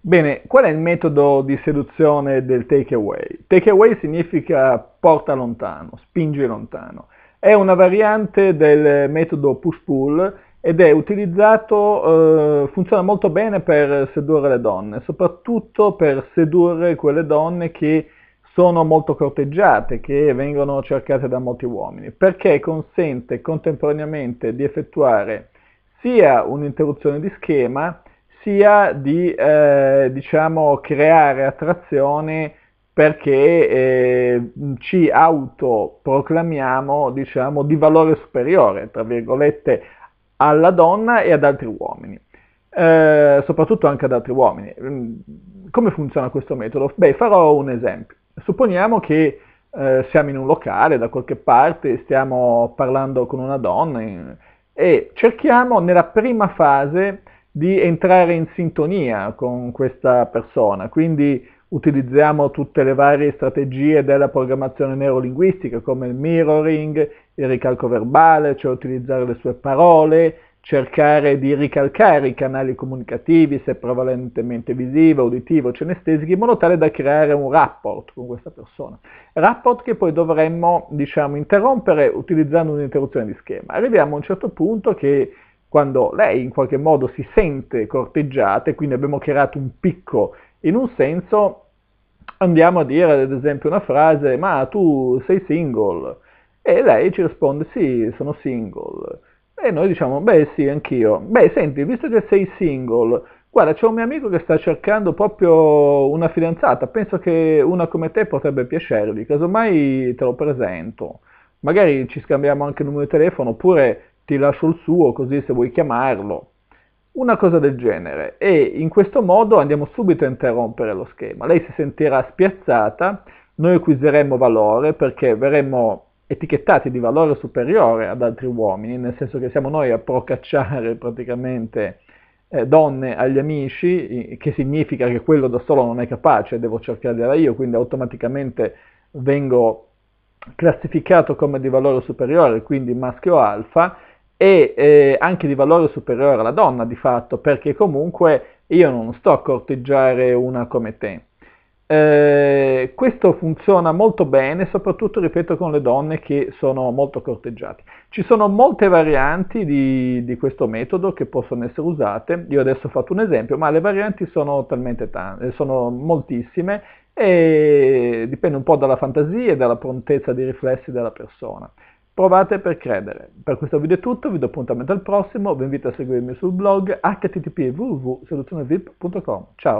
Bene, qual è il metodo di seduzione del takeaway? Takeaway significa porta lontano, spingi lontano. È una variante del metodo push-pull ed è utilizzato, eh, funziona molto bene per sedurre le donne, soprattutto per sedurre quelle donne che sono molto corteggiate, che vengono cercate da molti uomini, perché consente contemporaneamente di effettuare sia un'interruzione di schema, sia di eh, diciamo, creare attrazione perché eh, ci autoproclamiamo diciamo, di valore superiore, tra virgolette, alla donna e ad altri uomini, eh, soprattutto anche ad altri uomini. Mm, come funziona questo metodo? Beh, farò un esempio. Supponiamo che eh, siamo in un locale da qualche parte, stiamo parlando con una donna in, eh, e cerchiamo nella prima fase di entrare in sintonia con questa persona. Quindi utilizziamo tutte le varie strategie della programmazione neurolinguistica come il mirroring, il ricalco verbale, cioè utilizzare le sue parole, cercare di ricalcare i canali comunicativi, se prevalentemente visivo, uditivo, cenestesico, in modo tale da creare un rapport con questa persona. Rapport che poi dovremmo, diciamo, interrompere utilizzando un'interruzione di schema. Arriviamo a un certo punto che quando lei in qualche modo si sente corteggiata e quindi abbiamo creato un picco in un senso, andiamo a dire ad esempio una frase, ma tu sei single? E lei ci risponde, sì, sono single. E noi diciamo, beh sì, anch'io. Beh, senti, visto che sei single, guarda, c'è un mio amico che sta cercando proprio una fidanzata, penso che una come te potrebbe piacergli, casomai te lo presento magari ci scambiamo anche il numero di telefono, oppure ti lascio il suo così se vuoi chiamarlo. Una cosa del genere e in questo modo andiamo subito a interrompere lo schema. Lei si sentirà spiazzata, noi acquisiremo valore perché verremo etichettati di valore superiore ad altri uomini, nel senso che siamo noi a procacciare praticamente eh, donne agli amici, che significa che quello da solo non è capace, devo cercargliela io, quindi automaticamente vengo classificato come di valore superiore, quindi maschio alfa, e eh, anche di valore superiore alla donna di fatto, perché comunque io non sto a corteggiare una come te. Eh, questo funziona molto bene, soprattutto, ripeto, con le donne che sono molto corteggiate. Ci sono molte varianti di, di questo metodo che possono essere usate, io adesso ho fatto un esempio, ma le varianti sono talmente tante, eh, sono moltissime e dipende un po' dalla fantasia e dalla prontezza di riflessi della persona. Provate per credere. Per questo video è tutto, vi do appuntamento al prossimo, vi invito a seguirmi sul blog http www.soluzionevip.com. Ciao!